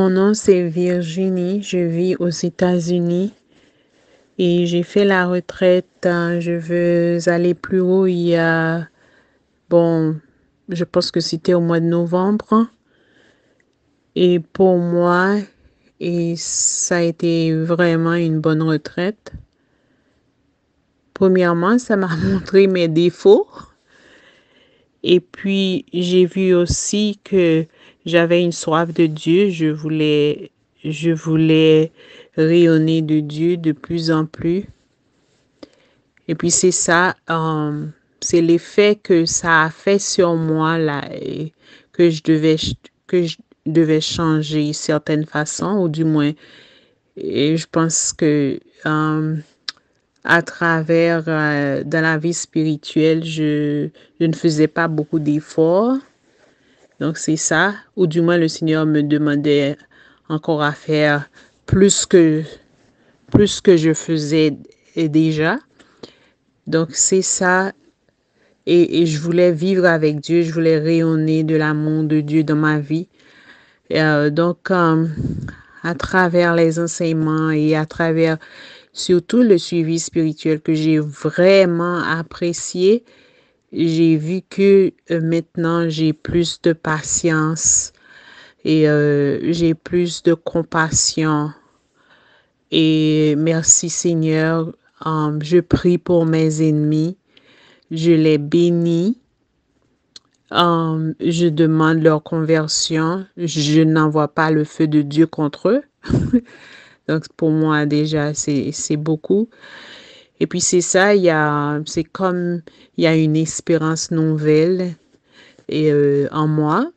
Mon nom c'est Virginie, je vis aux États-Unis et j'ai fait la retraite. Hein. Je veux aller plus haut il y a, bon, je pense que c'était au mois de novembre. Et pour moi, et ça a été vraiment une bonne retraite. Premièrement, ça m'a montré mes défauts. Et puis, j'ai vu aussi que j'avais une soif de Dieu, je voulais, je voulais rayonner de Dieu de plus en plus. Et puis c'est ça, euh, c'est l'effet que ça a fait sur moi là, que je devais, que je devais changer certaines façons, ou du moins, et je pense que euh, à travers euh, dans la vie spirituelle, je ne faisais pas beaucoup d'efforts donc c'est ça, ou du moins le Seigneur me demandait encore à faire plus que plus que je faisais déjà. Donc c'est ça. Et, je voulais vivre avec Dieu, je voulais rayonner de l'amour de Dieu dans ma vie. Euh, donc euh, à travers les enseignements et à travers surtout le suivi spirituel que j'ai vraiment apprécié, j'ai vu que euh, maintenant j'ai plus de patience et euh, j'ai plus de compassion. Et merci Seigneur, um, je prie pour mes ennemis, je les bénis, um, je demande leur conversion, je n'envoie pas le feu de Dieu contre eux. Donc pour moi déjà, c'est beaucoup. Et puis c'est ça, il y a, c'est comme il y a une espérance nouvelle euh, en moi.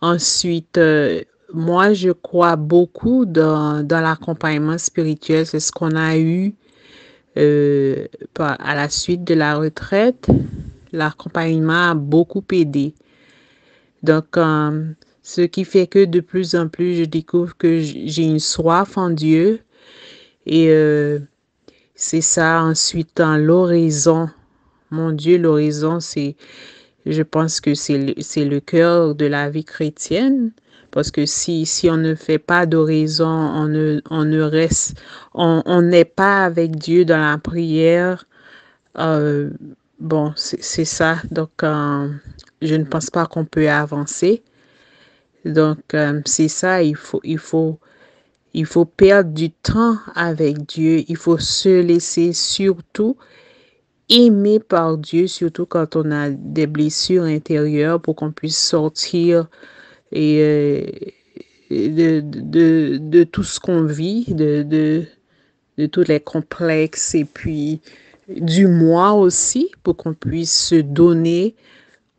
Ensuite, euh, moi, je crois beaucoup dans, dans l'accompagnement spirituel. C'est ce qu'on a eu euh, à la suite de la retraite. L'accompagnement a beaucoup aidé. Donc, euh, ce qui fait que de plus en plus, je découvre que j'ai une soif en Dieu et euh, c'est ça. Ensuite, l'horizon, mon Dieu, l'horizon, c'est, je pense que c'est le, cœur de la vie chrétienne. Parce que si, on ne fait pas d'horizon, on ne, reste, on n'est pas avec Dieu dans la prière. Euh, bon, c'est, ça. Donc, euh, je ne pense pas qu'on peut avancer. Donc, euh, c'est ça, il faut, il faut il faut perdre du temps avec Dieu. Il faut se laisser surtout aimer par Dieu, surtout quand on a des blessures intérieures pour qu'on puisse sortir et, euh, de, tout ce qu'on vit, de, de, de tous les complexes et puis du moi aussi pour qu'on puisse se donner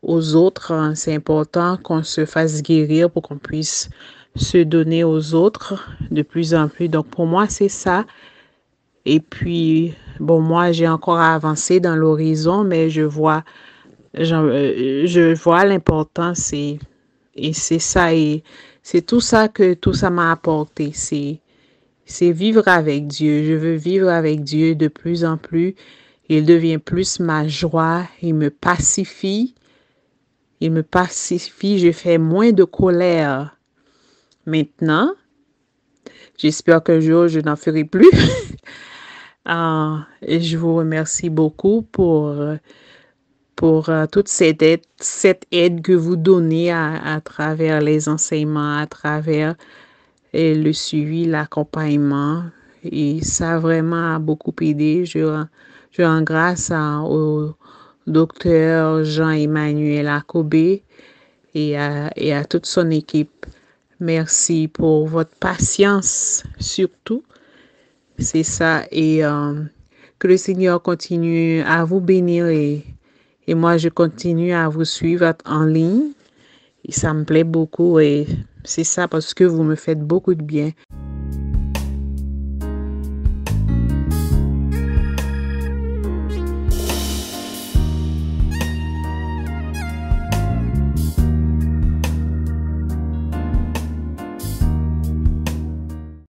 aux autres. Hein, c'est important qu'on se fasse guérir pour qu'on puisse se donner aux autres de plus en plus. Donc pour moi, c'est ça. Et puis, bon, moi, j'ai encore à avancer dans l'horizon, mais je vois, euh, je, vois l'importance et, et c'est ça. Et c'est tout ça que tout ça m'a apporté. C'est, c'est vivre avec Dieu. Je veux vivre avec Dieu de plus en plus. Il devient plus ma joie. Il me pacifie. Il me pacifie. Je fais moins de colère maintenant. J'espère qu'un jour, je n'en ferai plus. Ah, je vous remercie beaucoup pour, euh, pour euh, toute cette aide, cette aide que vous donnez à, travers les enseignements, à travers et euh, le suivi, l'accompagnement. Et ça vraiment a beaucoup aidé. Je, je rends grâce au docteur Jean-Emmanuel Akobé et et à toute son équipe. Merci pour votre patience surtout. C'est ça. Et euh, que le Seigneur continue à vous bénir et, et, moi, je continue à vous suivre en ligne. Et ça me plaît beaucoup et c'est ça parce que vous me faites beaucoup de bien.